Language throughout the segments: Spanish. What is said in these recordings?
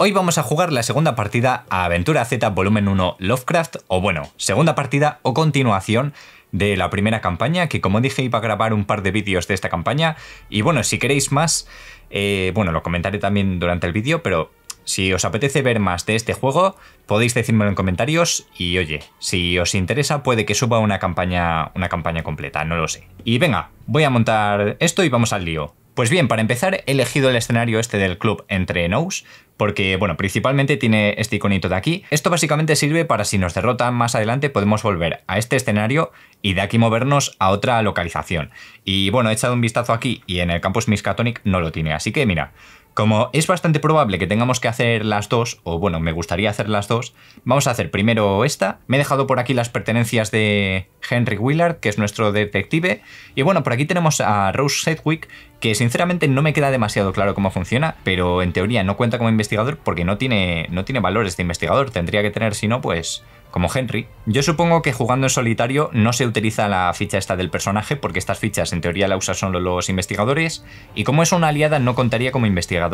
Hoy vamos a jugar la segunda partida a Aventura Z Volumen 1 Lovecraft, o bueno, segunda partida o continuación de la primera campaña, que como dije iba a grabar un par de vídeos de esta campaña, y bueno, si queréis más, eh, bueno, lo comentaré también durante el vídeo, pero si os apetece ver más de este juego, podéis decírmelo en comentarios y oye, si os interesa puede que suba una campaña, una campaña completa, no lo sé. Y venga, voy a montar esto y vamos al lío. Pues bien, para empezar he elegido el escenario este del club entre Nous, porque, bueno, principalmente tiene este iconito de aquí. Esto básicamente sirve para si nos derrotan más adelante podemos volver a este escenario y de aquí movernos a otra localización. Y bueno, he echado un vistazo aquí y en el campus Miskatonic no lo tiene, así que mira, como es bastante probable que tengamos que hacer las dos, o bueno, me gustaría hacer las dos, vamos a hacer primero esta. Me he dejado por aquí las pertenencias de Henry Willard, que es nuestro detective. Y bueno, por aquí tenemos a Rose Sedwick, que sinceramente no me queda demasiado claro cómo funciona, pero en teoría no cuenta como investigador porque no tiene, no tiene valores de investigador. Tendría que tener, si no, pues como Henry. Yo supongo que jugando en solitario no se utiliza la ficha esta del personaje, porque estas fichas en teoría la usan solo los investigadores, y como es una aliada no contaría como investigador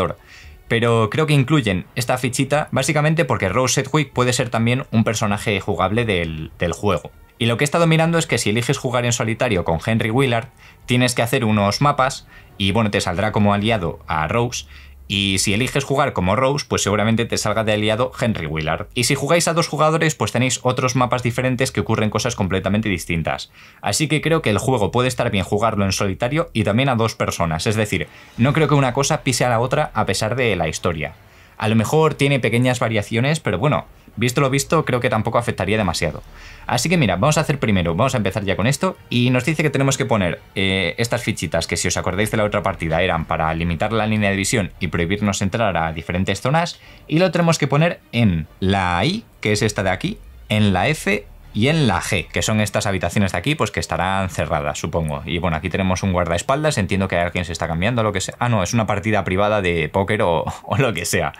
pero creo que incluyen esta fichita básicamente porque Rose Sedgwick puede ser también un personaje jugable del, del juego. Y lo que he estado mirando es que si eliges jugar en solitario con Henry Willard, tienes que hacer unos mapas y bueno, te saldrá como aliado a Rose y si eliges jugar como Rose, pues seguramente te salga de aliado Henry Willard. Y si jugáis a dos jugadores, pues tenéis otros mapas diferentes que ocurren cosas completamente distintas. Así que creo que el juego puede estar bien jugarlo en solitario y también a dos personas, es decir, no creo que una cosa pise a la otra a pesar de la historia. A lo mejor tiene pequeñas variaciones, pero bueno, Visto lo visto, creo que tampoco afectaría demasiado. Así que mira, vamos a hacer primero, vamos a empezar ya con esto. Y nos dice que tenemos que poner eh, estas fichitas que si os acordáis de la otra partida eran para limitar la línea de visión y prohibirnos entrar a diferentes zonas. Y lo tenemos que poner en la I, que es esta de aquí, en la F y en la G, que son estas habitaciones de aquí, pues que estarán cerradas, supongo. Y bueno, aquí tenemos un guardaespaldas, entiendo que alguien se está cambiando, lo que sea. Ah, no, es una partida privada de póker o lo que sea.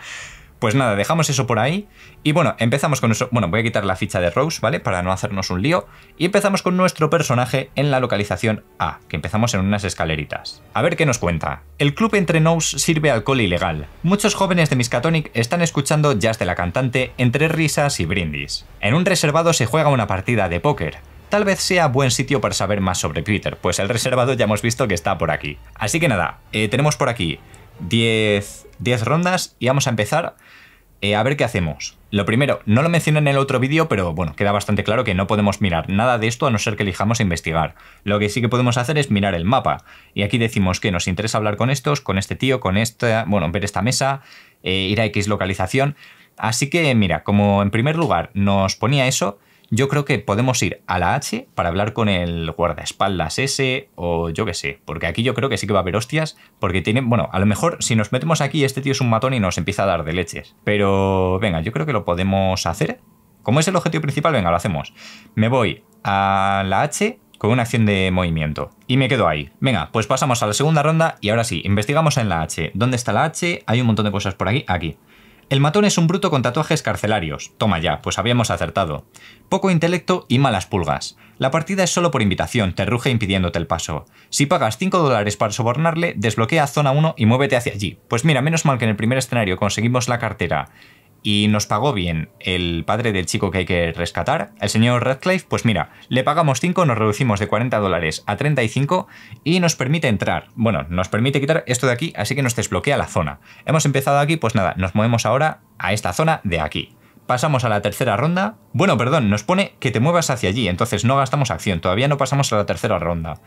Pues nada, dejamos eso por ahí. Y bueno, empezamos con eso. Bueno, voy a quitar la ficha de Rose, ¿vale? Para no hacernos un lío. Y empezamos con nuestro personaje en la localización A, que empezamos en unas escaleritas. A ver qué nos cuenta. El club entre nous sirve alcohol ilegal. Muchos jóvenes de Miskatonic están escuchando jazz de la cantante entre risas y brindis. En un reservado se juega una partida de póker tal vez sea buen sitio para saber más sobre Twitter, pues el reservado ya hemos visto que está por aquí. Así que nada, eh, tenemos por aquí 10, 10 rondas y vamos a empezar eh, a ver qué hacemos. Lo primero, no lo mencioné en el otro vídeo, pero bueno, queda bastante claro que no podemos mirar nada de esto a no ser que elijamos investigar. Lo que sí que podemos hacer es mirar el mapa. Y aquí decimos que nos interesa hablar con estos, con este tío, con esta, bueno, ver esta mesa, eh, ir a X localización. Así que mira, como en primer lugar nos ponía eso, yo creo que podemos ir a la H para hablar con el guardaespaldas S o yo qué sé, porque aquí yo creo que sí que va a haber hostias, porque tiene, bueno, a lo mejor si nos metemos aquí este tío es un matón y nos empieza a dar de leches, pero venga, yo creo que lo podemos hacer. Como es el objetivo principal, venga, lo hacemos. Me voy a la H con una acción de movimiento. Y me quedo ahí. Venga, pues pasamos a la segunda ronda y ahora sí, investigamos en la H. ¿Dónde está la H? Hay un montón de cosas por aquí. Aquí. El matón es un bruto con tatuajes carcelarios. Toma ya, pues habíamos acertado. Poco intelecto y malas pulgas. La partida es solo por invitación, te ruge impidiéndote el paso. Si pagas 5 dólares para sobornarle, desbloquea zona 1 y muévete hacia allí. Pues mira, menos mal que en el primer escenario conseguimos la cartera y nos pagó bien el padre del chico que hay que rescatar. El señor Radcliffe, pues mira, le pagamos 5, nos reducimos de 40 dólares a 35 y nos permite entrar. Bueno, nos permite quitar esto de aquí, así que nos desbloquea la zona. Hemos empezado aquí, pues nada, nos movemos ahora a esta zona de aquí. Pasamos a la tercera ronda. Bueno, perdón, nos pone que te muevas hacia allí, entonces no gastamos acción, todavía no pasamos a la tercera ronda.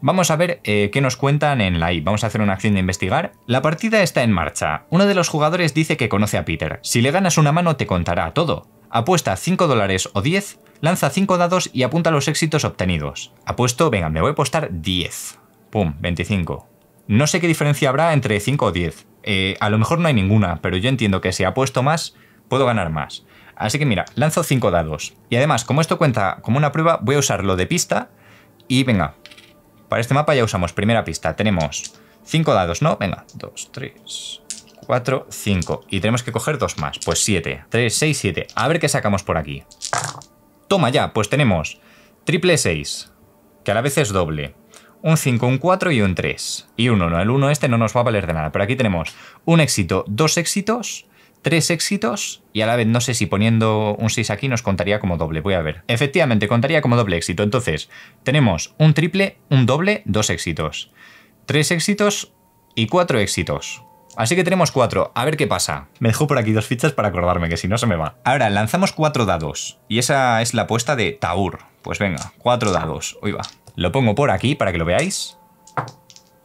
Vamos a ver eh, qué nos cuentan en la I. Vamos a hacer una acción de investigar. La partida está en marcha. Uno de los jugadores dice que conoce a Peter. Si le ganas una mano te contará todo. Apuesta 5 dólares o 10, lanza 5 dados y apunta los éxitos obtenidos. Apuesto, venga, me voy a apostar 10. Pum, 25. No sé qué diferencia habrá entre 5 o 10. Eh, a lo mejor no hay ninguna, pero yo entiendo que si apuesto más, puedo ganar más. Así que mira, lanzo 5 dados. Y además, como esto cuenta como una prueba, voy a usarlo de pista y venga, para este mapa ya usamos primera pista. Tenemos 5 dados, ¿no? Venga, 2, 3, 4, 5. Y tenemos que coger dos más. Pues 7. 3, 6, 7. A ver qué sacamos por aquí. Toma ya, pues tenemos triple 6, que a la vez es doble. Un 5, un 4 y un 3. Y un 1. El 1 este no nos va a valer de nada. Pero aquí tenemos un éxito, dos éxitos tres éxitos y a la vez no sé si poniendo un 6 aquí nos contaría como doble, voy a ver. Efectivamente, contaría como doble éxito, entonces tenemos un triple, un doble, dos éxitos, tres éxitos y cuatro éxitos. Así que tenemos cuatro, a ver qué pasa. Me dejo por aquí dos fichas para acordarme, que si no se me va. Ahora, lanzamos cuatro dados, y esa es la apuesta de Taur. Pues venga, cuatro dados, hoy va. Lo pongo por aquí para que lo veáis.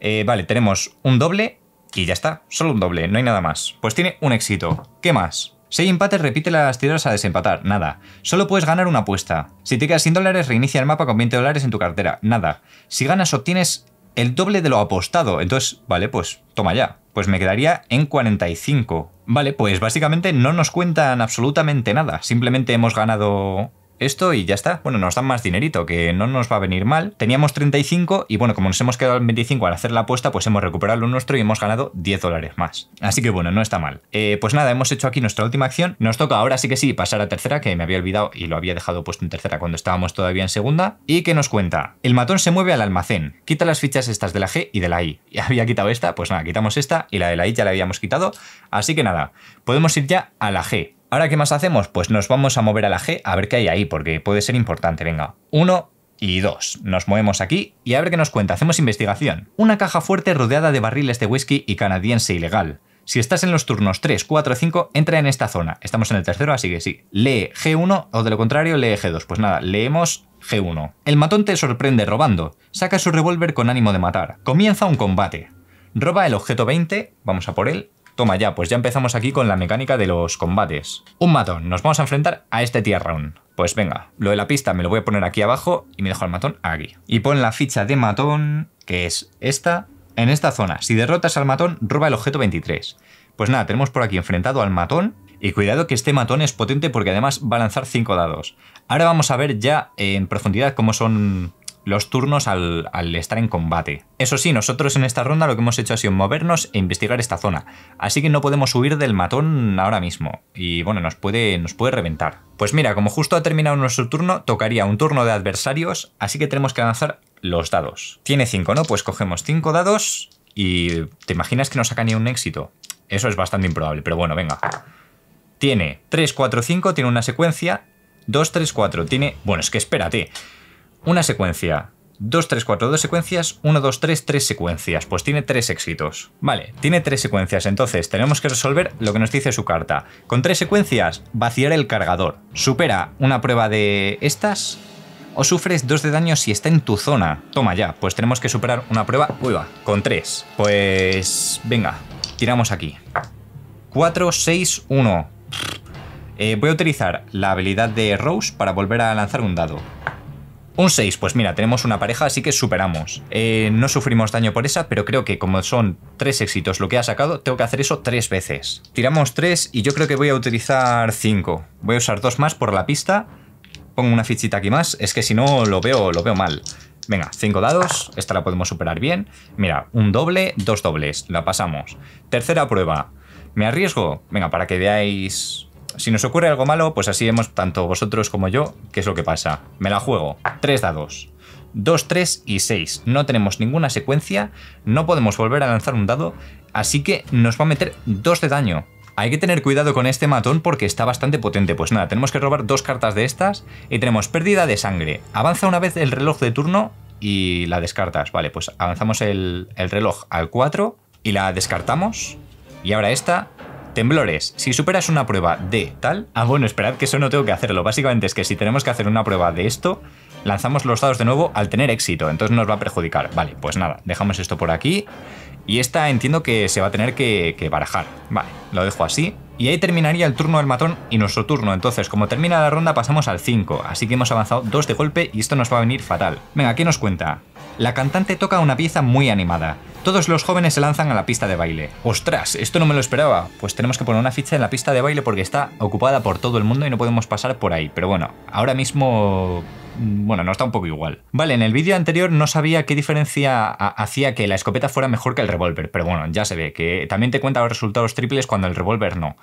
Eh, vale, tenemos un doble, y ya está, solo un doble, no hay nada más. Pues tiene un éxito. ¿Qué más? Si empates repite las tiradas a desempatar. Nada. Solo puedes ganar una apuesta. Si te quedas 100 dólares, reinicia el mapa con 20 dólares en tu cartera. Nada. Si ganas, obtienes el doble de lo apostado. Entonces, vale, pues toma ya. Pues me quedaría en 45. Vale, pues básicamente no nos cuentan absolutamente nada. Simplemente hemos ganado esto y ya está. Bueno, nos dan más dinerito, que no nos va a venir mal. Teníamos 35 y bueno, como nos hemos quedado en 25 al hacer la apuesta, pues hemos recuperado lo nuestro y hemos ganado 10 dólares más. Así que bueno, no está mal. Eh, pues nada, hemos hecho aquí nuestra última acción. Nos toca ahora sí que sí pasar a tercera, que me había olvidado y lo había dejado puesto en tercera cuando estábamos todavía en segunda. Y que nos cuenta, el matón se mueve al almacén, quita las fichas estas de la G y de la I. ya había quitado esta, pues nada, quitamos esta y la de la I ya la habíamos quitado. Así que nada, podemos ir ya a la G. ¿Ahora qué más hacemos? Pues nos vamos a mover a la G a ver qué hay ahí, porque puede ser importante. Venga, 1 y 2. Nos movemos aquí y a ver qué nos cuenta. Hacemos investigación. Una caja fuerte rodeada de barriles de whisky y canadiense ilegal. Si estás en los turnos 3, 4, 5, entra en esta zona. Estamos en el tercero, así que sí. Lee G1 o de lo contrario lee G2. Pues nada, leemos G1. El matón te sorprende robando. Saca su revólver con ánimo de matar. Comienza un combate. Roba el objeto 20, vamos a por él, Toma ya, pues ya empezamos aquí con la mecánica de los combates. Un matón, nos vamos a enfrentar a este tier Pues venga, lo de la pista me lo voy a poner aquí abajo y me dejo al matón aquí. Y pon la ficha de matón, que es esta, en esta zona. Si derrotas al matón, roba el objeto 23. Pues nada, tenemos por aquí enfrentado al matón. Y cuidado que este matón es potente porque además va a lanzar 5 dados. Ahora vamos a ver ya en profundidad cómo son los turnos al, estar en combate. Eso sí, nosotros en esta ronda lo que hemos hecho ha sido movernos e investigar esta zona, así que no podemos huir del matón ahora mismo, y bueno, nos puede, nos puede reventar. Pues mira, como justo ha terminado nuestro turno, tocaría un turno de adversarios, así que tenemos que lanzar los dados. Tiene 5, ¿no? Pues cogemos 5 dados y te imaginas que no saca ni un éxito. Eso es bastante improbable, pero bueno, venga. Tiene 3, 4, 5, tiene una secuencia. 2, 3, 4, tiene... Bueno, es que espérate una secuencia, 2, 3, 4, 2 secuencias, 1, 2, 3, 3 secuencias. Pues tiene 3 éxitos. Vale, tiene 3 secuencias, entonces tenemos que resolver lo que nos dice su carta. Con 3 secuencias, vaciar el cargador. Supera una prueba de estas o sufres 2 de daño si está en tu zona. Toma ya, pues tenemos que superar una prueba. Uy, va, con 3. Pues venga, tiramos aquí. 4, 6, 1. voy a utilizar la habilidad de Rose para volver a lanzar un dado. Un 6, pues mira, tenemos una pareja, así que superamos. Eh, no sufrimos daño por esa, pero creo que como son tres éxitos lo que ha sacado, tengo que hacer eso tres veces. Tiramos tres y yo creo que voy a utilizar cinco. Voy a usar dos más por la pista. Pongo una fichita aquí más, es que si no lo veo, lo veo mal. Venga, cinco dados, esta la podemos superar bien. Mira, un doble, dos dobles, la pasamos. Tercera prueba. ¿Me arriesgo? Venga, para que veáis si nos ocurre algo malo, pues así vemos tanto vosotros como yo, qué es lo que pasa. Me la juego. Tres dados. 2, 3 y 6. No tenemos ninguna secuencia, no podemos volver a lanzar un dado, así que nos va a meter dos de daño. Hay que tener cuidado con este matón porque está bastante potente. Pues nada, tenemos que robar dos cartas de estas y tenemos pérdida de sangre. Avanza una vez el reloj de turno y la descartas. Vale, pues avanzamos el, el reloj al 4 y la descartamos. Y ahora esta Temblores. Si superas una prueba de tal... Ah, bueno, esperad que eso no tengo que hacerlo. Básicamente es que si tenemos que hacer una prueba de esto, lanzamos los dados de nuevo al tener éxito. Entonces nos va a perjudicar. Vale, pues nada, dejamos esto por aquí. Y esta entiendo que se va a tener que, barajar. Vale, lo dejo así. Y ahí terminaría el turno del matón y nuestro turno, entonces como termina la ronda pasamos al 5, así que hemos avanzado 2 de golpe y esto nos va a venir fatal. Venga, ¿qué nos cuenta? La cantante toca una pieza muy animada. Todos los jóvenes se lanzan a la pista de baile. ¡Ostras! Esto no me lo esperaba. Pues tenemos que poner una ficha en la pista de baile porque está ocupada por todo el mundo y no podemos pasar por ahí. Pero bueno, ahora mismo Mm, bueno, no está un poco igual. Vale, en el vídeo anterior no sabía qué diferencia hacía que la escopeta fuera mejor que el revólver, pero bueno, ya se ve que también te cuenta los resultados triples cuando el revólver no.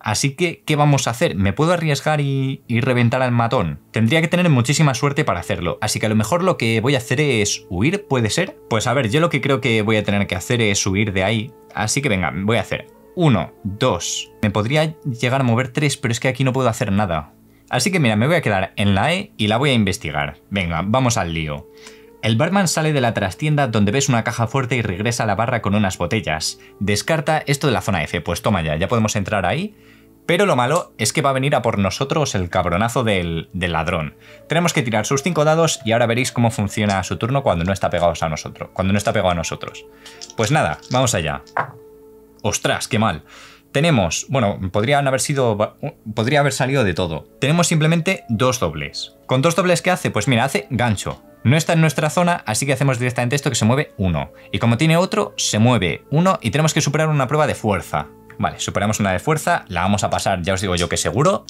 Así que, ¿qué vamos a hacer? ¿Me puedo arriesgar y, y, reventar al matón? Tendría que tener muchísima suerte para hacerlo, así que a lo mejor lo que voy a hacer es huir, ¿puede ser? Pues a ver, yo lo que creo que voy a tener que hacer es huir de ahí, así que venga, voy a hacer 1, 2. Me podría llegar a mover tres, pero es que aquí no puedo hacer nada. Así que mira, me voy a quedar en la E y la voy a investigar. Venga, vamos al lío. El barman sale de la trastienda donde ves una caja fuerte y regresa a la barra con unas botellas. Descarta esto de la zona F, pues toma ya, ya podemos entrar ahí. Pero lo malo es que va a venir a por nosotros el cabronazo del, ladrón. Tenemos que tirar sus cinco dados y ahora veréis cómo funciona su turno cuando no está a nosotros. Cuando no está pegado a nosotros. Pues nada, vamos allá. ¡Ostras, qué mal! Tenemos, bueno, podrían haber sido, podría haber salido de todo. Tenemos simplemente dos dobles. ¿Con dos dobles qué hace? Pues mira, hace gancho. No está en nuestra zona, así que hacemos directamente esto que se mueve uno. Y como tiene otro, se mueve uno y tenemos que superar una prueba de fuerza. Vale, superamos una de fuerza, la vamos a pasar, ya os digo yo que seguro.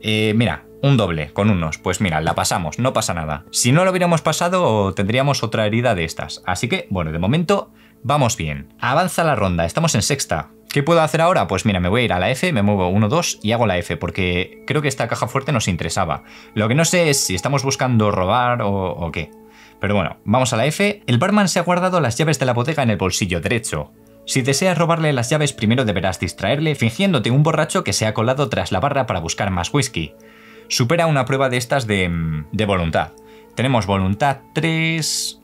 Eh, mira, un doble con unos. Pues mira, la pasamos, no pasa nada. Si no lo hubiéramos pasado, tendríamos otra herida de estas. Así que, bueno, de momento Vamos bien. Avanza la ronda, estamos en sexta. ¿Qué puedo hacer ahora? Pues mira, me voy a ir a la F, me muevo 1, 2 y hago la F, porque creo que esta caja fuerte nos interesaba. Lo que no sé es si estamos buscando robar o, qué. Pero bueno, vamos a la F. El barman se ha guardado las llaves de la bodega en el bolsillo derecho. Si deseas robarle las llaves primero deberás distraerle fingiéndote un borracho que se ha colado tras la barra para buscar más whisky. Supera una prueba de estas de... Mm, de voluntad. Tenemos voluntad 3...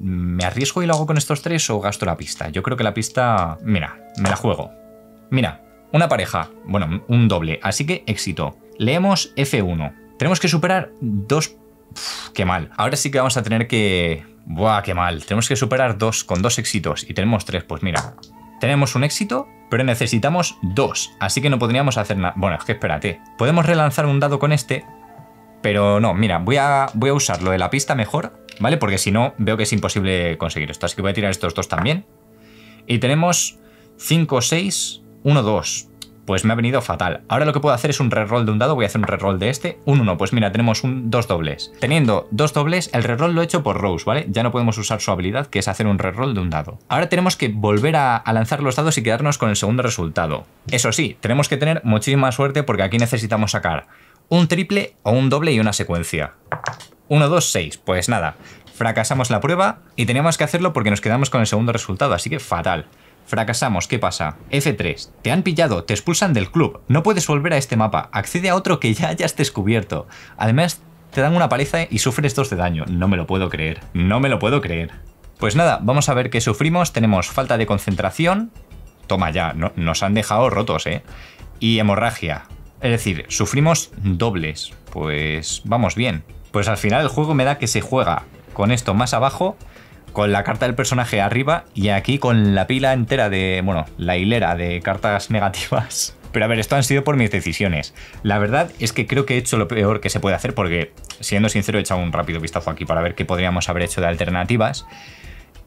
¿me arriesgo y lo hago con estos tres o gasto la pista? Yo creo que la pista, mira, me la juego. Mira, una pareja, bueno, un doble, así que éxito. Leemos F1. Tenemos que superar dos... qué mal. Ahora sí que vamos a tener que... Buah, qué mal. Tenemos que superar dos con dos éxitos y tenemos tres. Pues mira, tenemos un éxito, pero necesitamos dos. Así que no podríamos hacer nada. Bueno, es que espérate. Podemos relanzar un dado con este, pero no. Mira, voy a, voy a usar lo de la pista mejor ¿vale? Porque si no, veo que es imposible conseguir esto. Así que voy a tirar estos dos también. Y tenemos 5, 6, 1, 2. Pues me ha venido fatal. Ahora lo que puedo hacer es un reroll de un dado. Voy a hacer un reroll de este. Un 1. Pues mira, tenemos un, dos dobles. Teniendo dos dobles, el reroll lo he hecho por Rose, ¿vale? Ya no podemos usar su habilidad, que es hacer un reroll de un dado. Ahora tenemos que volver a, a lanzar los dados y quedarnos con el segundo resultado. Eso sí, tenemos que tener muchísima suerte porque aquí necesitamos sacar un triple o un doble y una secuencia. 1, 2, 6. Pues nada, fracasamos la prueba y teníamos que hacerlo porque nos quedamos con el segundo resultado, así que fatal. Fracasamos, ¿qué pasa? F3, te han pillado, te expulsan del club, no puedes volver a este mapa, accede a otro que ya hayas descubierto. Además, te dan una paliza y sufres dos de daño. No me lo puedo creer, no me lo puedo creer. Pues nada, vamos a ver qué sufrimos. Tenemos falta de concentración. Toma ya, nos han dejado rotos, ¿eh? Y hemorragia. Es decir, sufrimos dobles. Pues vamos bien. Pues al final el juego me da que se juega con esto más abajo, con la carta del personaje arriba y aquí con la pila entera de, bueno, la hilera de cartas negativas. Pero a ver, esto han sido por mis decisiones. La verdad es que creo que he hecho lo peor que se puede hacer porque, siendo sincero, he echado un rápido vistazo aquí para ver qué podríamos haber hecho de alternativas.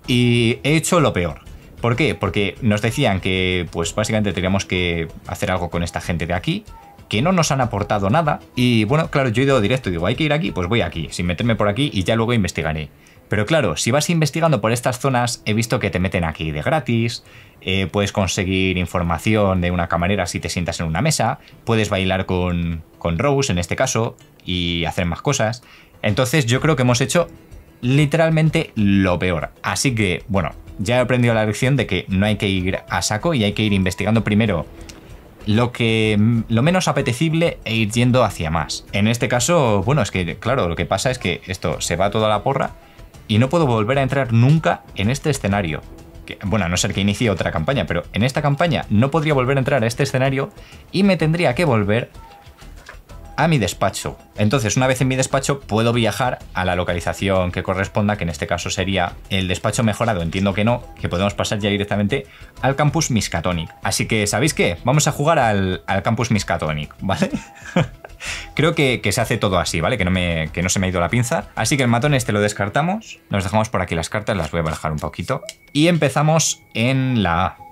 Y he hecho lo peor. ¿Por qué? Porque nos decían que, pues básicamente teníamos que hacer algo con esta gente de aquí, que no nos han aportado nada. Y bueno, claro, yo he ido directo y digo, hay que ir aquí, pues voy aquí, sin meterme por aquí y ya luego investigaré. Pero claro, si vas investigando por estas zonas, he visto que te meten aquí de gratis, eh, puedes conseguir información de una camarera si te sientas en una mesa, puedes bailar con, con Rose en este caso y hacer más cosas. Entonces yo creo que hemos hecho literalmente lo peor. Así que, bueno, ya he aprendido la lección de que no hay que ir a saco y hay que ir investigando primero lo, que, mm, lo menos apetecible e ir yendo hacia más. En este caso, bueno, es que, claro, lo que pasa es que esto se va toda la porra y no puedo volver a entrar nunca en este escenario. Que, bueno, a no ser que inicie otra campaña, pero en esta campaña no podría volver a entrar a este escenario y me tendría que volver a mi despacho. Entonces, una vez en mi despacho, puedo viajar a la localización que corresponda, que en este caso sería el despacho mejorado. Entiendo que no, que podemos pasar ya directamente al campus miscatonic Así que, ¿sabéis qué? Vamos a jugar al, campus miscatonic ¿vale? Creo que, se hace todo así, ¿vale? Que no, me, que no se me ha ido la pinza. Así que el matón este lo descartamos. Nos dejamos por aquí las cartas, las voy a bajar un poquito. Y empezamos en la A.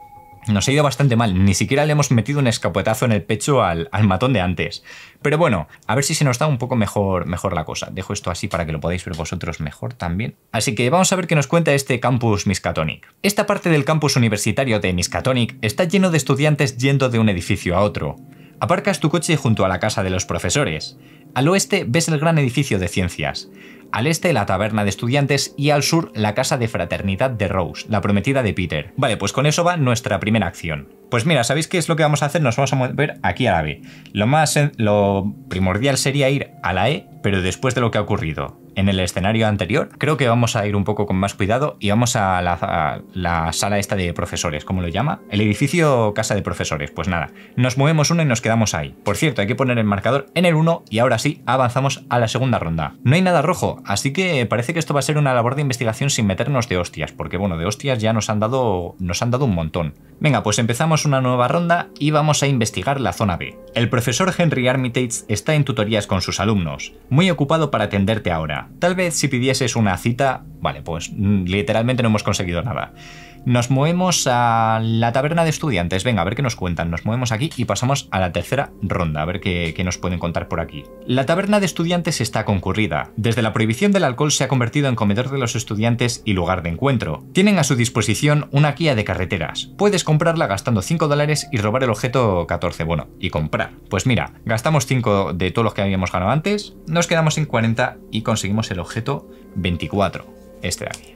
Nos ha ido bastante mal, ni siquiera le hemos metido un escapetazo en el pecho al, matón de antes. Pero bueno, a ver si se nos da un poco mejor, mejor la cosa. Dejo esto así para que lo podáis ver vosotros mejor también. Así que vamos a ver qué nos cuenta este campus Miskatonic. Esta parte del campus universitario de Miskatonic está lleno de estudiantes yendo de un edificio a otro. Aparcas tu coche junto a la casa de los profesores. Al oeste ves el gran edificio de ciencias al este la taberna de estudiantes y al sur la casa de fraternidad de Rose, la prometida de Peter. Vale, pues con eso va nuestra primera acción. Pues mira, ¿sabéis qué es lo que vamos a hacer? Nos vamos a mover aquí a la B. Lo, más, lo primordial sería ir a la E, pero después de lo que ha ocurrido en el escenario anterior, creo que vamos a ir un poco con más cuidado y vamos a la, sala esta de profesores, ¿cómo lo llama? El edificio casa de profesores. Pues nada, nos movemos uno y nos quedamos ahí. Por cierto, hay que poner el marcador en el 1 y ahora sí avanzamos a la segunda ronda. No hay nada rojo, así que parece que esto va a ser una labor de investigación sin meternos de hostias, porque bueno, de hostias ya nos han dado, nos han dado un montón. Venga, pues empezamos una nueva ronda y vamos a investigar la zona B. El profesor Henry Armitage está en tutorías con sus alumnos, muy ocupado para atenderte ahora. Tal vez si pidieses una cita, vale, pues mm, literalmente no hemos conseguido nada. Nos movemos a la taberna de estudiantes. Venga, a ver qué nos cuentan. Nos movemos aquí y pasamos a la tercera ronda, a ver qué, nos pueden contar por aquí. La taberna de estudiantes está concurrida. Desde la prohibición del alcohol se ha convertido en comedor de los estudiantes y lugar de encuentro. Tienen a su disposición una guía de carreteras. Puedes comprarla gastando 5 dólares y robar el objeto 14. Bueno, y comprar. Pues mira, gastamos 5 de todos los que habíamos ganado antes, nos quedamos en 40 y conseguimos el objeto 24. Este de aquí.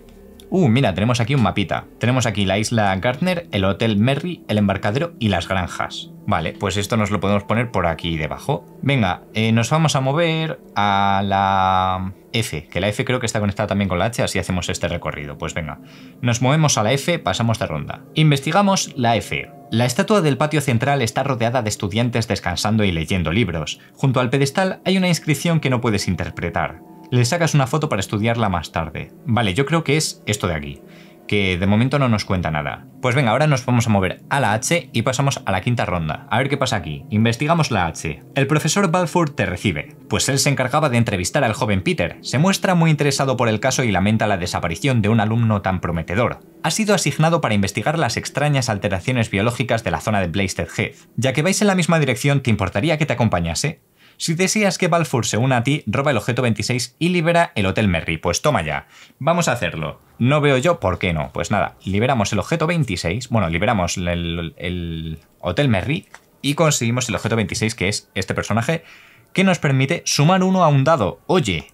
Uh, mira, tenemos aquí un mapita. Tenemos aquí la isla Gartner, el Hotel Merry, el embarcadero y las granjas. Vale, pues esto nos lo podemos poner por aquí debajo. Venga, eh, nos vamos a mover a la F, que la F creo que está conectada también con la H, así hacemos este recorrido. Pues venga, nos movemos a la F, pasamos de ronda. Investigamos la F. La estatua del patio central está rodeada de estudiantes descansando y leyendo libros. Junto al pedestal hay una inscripción que no puedes interpretar le sacas una foto para estudiarla más tarde. Vale, yo creo que es esto de aquí, que de momento no nos cuenta nada. Pues venga, ahora nos vamos a mover a la H y pasamos a la quinta ronda. A ver qué pasa aquí. Investigamos la H. El profesor Balfour te recibe, pues él se encargaba de entrevistar al joven Peter. Se muestra muy interesado por el caso y lamenta la desaparición de un alumno tan prometedor. Ha sido asignado para investigar las extrañas alteraciones biológicas de la zona de Blasted Heath. Ya que vais en la misma dirección, ¿te importaría que te acompañase? Si deseas que Balfour se una a ti, roba el objeto 26 y libera el Hotel Merry. Pues toma ya. Vamos a hacerlo. No veo yo por qué no. Pues nada, liberamos el objeto 26. Bueno, liberamos el, Hotel Merry y conseguimos el objeto 26, que es este personaje, que nos permite sumar uno a un dado. Oye,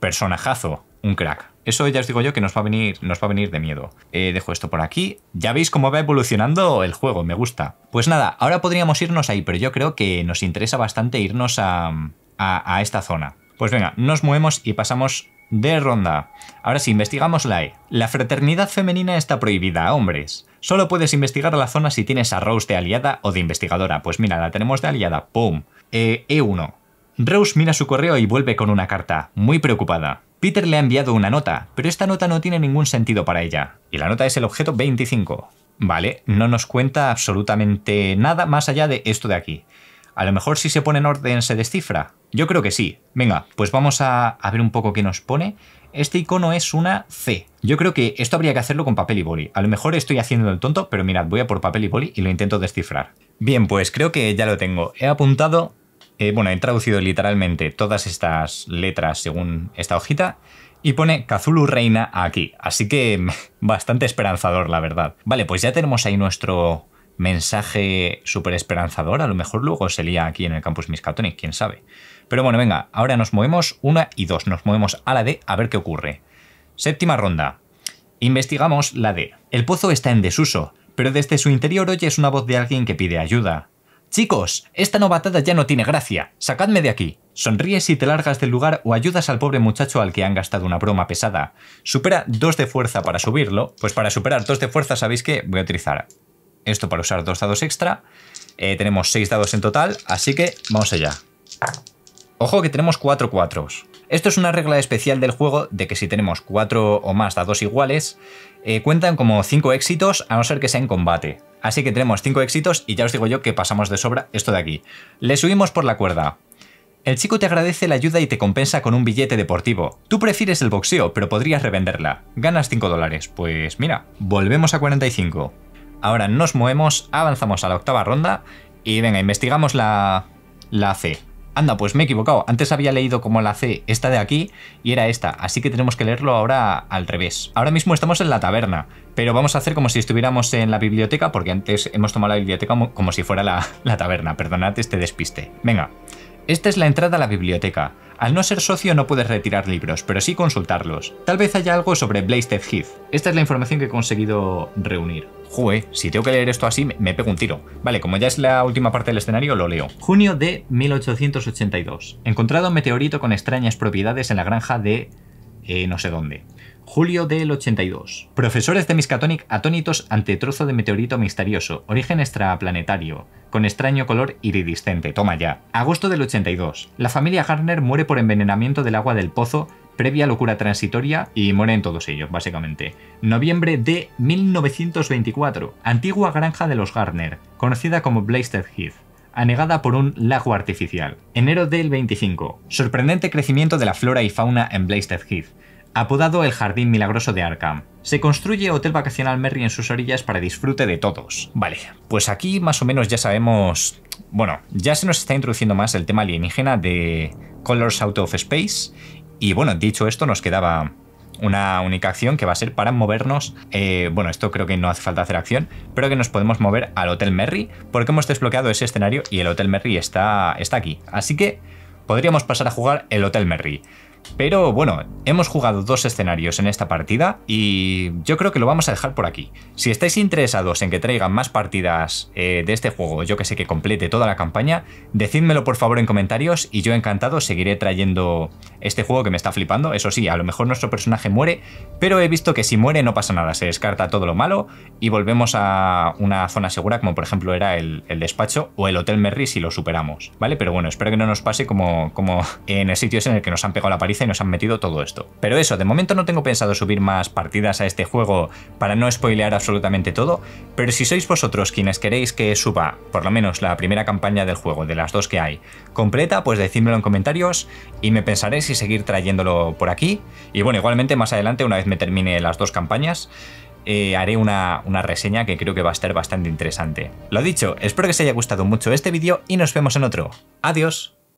personajazo, un crack. Eso ya os digo yo que nos va a venir, nos va a venir de miedo. Eh, dejo esto por aquí. Ya veis cómo va evolucionando el juego, me gusta. Pues nada, ahora podríamos irnos ahí, pero yo creo que nos interesa bastante irnos a, a, esta zona. Pues venga, nos movemos y pasamos de ronda. Ahora sí, investigamos la E. La fraternidad femenina está prohibida a hombres. Solo puedes investigar la zona si tienes a Rose de aliada o de investigadora. Pues mira, la tenemos de aliada. ¡Pum! E1. Eh, e Rose mira su correo y vuelve con una carta, muy preocupada. Peter le ha enviado una nota, pero esta nota no tiene ningún sentido para ella. Y la nota es el objeto 25. Vale, no nos cuenta absolutamente nada más allá de esto de aquí. A lo mejor si se pone en orden se descifra. Yo creo que sí. Venga, pues vamos a, ver un poco qué nos pone. Este icono es una C. Yo creo que esto habría que hacerlo con papel y boli. A lo mejor estoy haciendo el tonto, pero mirad, voy a por papel y boli y lo intento descifrar. Bien, pues creo que ya lo tengo. He apuntado eh, bueno, he traducido literalmente todas estas letras según esta hojita y pone Kazulu Reina aquí. Así que bastante esperanzador, la verdad. Vale, pues ya tenemos ahí nuestro mensaje súper esperanzador. A lo mejor luego se lía aquí en el campus Miskatonic, quién sabe. Pero bueno, venga, ahora nos movemos una y dos. Nos movemos a la D a ver qué ocurre. Séptima ronda. Investigamos la D. El pozo está en desuso, pero desde su interior oyes una voz de alguien que pide ayuda. Chicos, esta novatada ya no tiene gracia, sacadme de aquí. Sonríes si te largas del lugar o ayudas al pobre muchacho al que han gastado una broma pesada. Supera 2 de fuerza para subirlo, pues para superar 2 de fuerza sabéis que voy a utilizar esto para usar dos dados extra. Eh, tenemos 6 dados en total, así que vamos allá. Ojo que tenemos 4 cuatro 4 esto es una regla especial del juego de que si tenemos cuatro o más dados iguales, eh, cuentan como cinco éxitos a no ser que sea en combate. Así que tenemos cinco éxitos y ya os digo yo que pasamos de sobra esto de aquí. Le subimos por la cuerda. El chico te agradece la ayuda y te compensa con un billete deportivo. Tú prefieres el boxeo, pero podrías revenderla. Ganas 5 dólares. Pues mira, volvemos a 45. Ahora nos movemos, avanzamos a la octava ronda y venga, investigamos la, la C. Anda, pues me he equivocado. Antes había leído como la C, esta de aquí, y era esta. Así que tenemos que leerlo ahora al revés. Ahora mismo estamos en la taberna, pero vamos a hacer como si estuviéramos en la biblioteca, porque antes hemos tomado la biblioteca como, si fuera la, la taberna. Perdonad este despiste. Venga. Esta es la entrada a la biblioteca. Al no ser socio no puedes retirar libros, pero sí consultarlos. Tal vez haya algo sobre Blazed Heath. Esta es la información que he conseguido reunir. Jue, si tengo que leer esto así, me pego un tiro. Vale, como ya es la última parte del escenario, lo leo. Junio de 1882. Encontrado un meteorito con extrañas propiedades en la granja de eh, no sé dónde. Julio del 82. Profesores de Miskatonic atónitos ante trozo de meteorito misterioso, origen extraplanetario, con extraño color iridiscente. Toma ya. Agosto del 82. La familia Garner muere por envenenamiento del agua del pozo, previa locura transitoria, y mueren todos ellos, básicamente. Noviembre de 1924. Antigua granja de los Garner, conocida como Blasted Heath anegada por un lago artificial. Enero del 25. Sorprendente crecimiento de la flora y fauna en Blazed Heath, apodado el Jardín Milagroso de Arkham. Se construye Hotel Vacacional Merry en sus orillas para disfrute de todos. Vale, pues aquí más o menos ya sabemos... Bueno, ya se nos está introduciendo más el tema alienígena de Colors Out of Space. Y bueno, dicho esto, nos quedaba una única acción que va a ser para movernos. Eh, bueno, esto creo que no hace falta hacer acción, pero que nos podemos mover al Hotel Merry porque hemos desbloqueado ese escenario y el Hotel Merry está, está aquí. Así que podríamos pasar a jugar el Hotel Merry. Pero bueno, hemos jugado dos escenarios en esta partida y yo creo que lo vamos a dejar por aquí. Si estáis interesados en que traigan más partidas eh, de este juego, yo que sé que complete toda la campaña, decídmelo por favor en comentarios y yo encantado seguiré trayendo este juego que me está flipando. Eso sí, a lo mejor nuestro personaje muere, pero he visto que si muere no pasa nada, se descarta todo lo malo y volvemos a una zona segura como por ejemplo era el, despacho o el Hotel Merry si lo superamos, ¿vale? Pero bueno, espero que no nos pase como, como en el sitios en el que nos han pegado la pared y nos han metido todo esto. Pero eso, de momento no tengo pensado subir más partidas a este juego para no spoilear absolutamente todo, pero si sois vosotros quienes queréis que suba por lo menos la primera campaña del juego, de las dos que hay, completa, pues decídmelo en comentarios y me pensaré si seguir trayéndolo por aquí. Y bueno, igualmente más adelante, una vez me termine las dos campañas, eh, haré una, una reseña que creo que va a estar bastante interesante. Lo dicho, espero que os haya gustado mucho este vídeo y nos vemos en otro. ¡Adiós!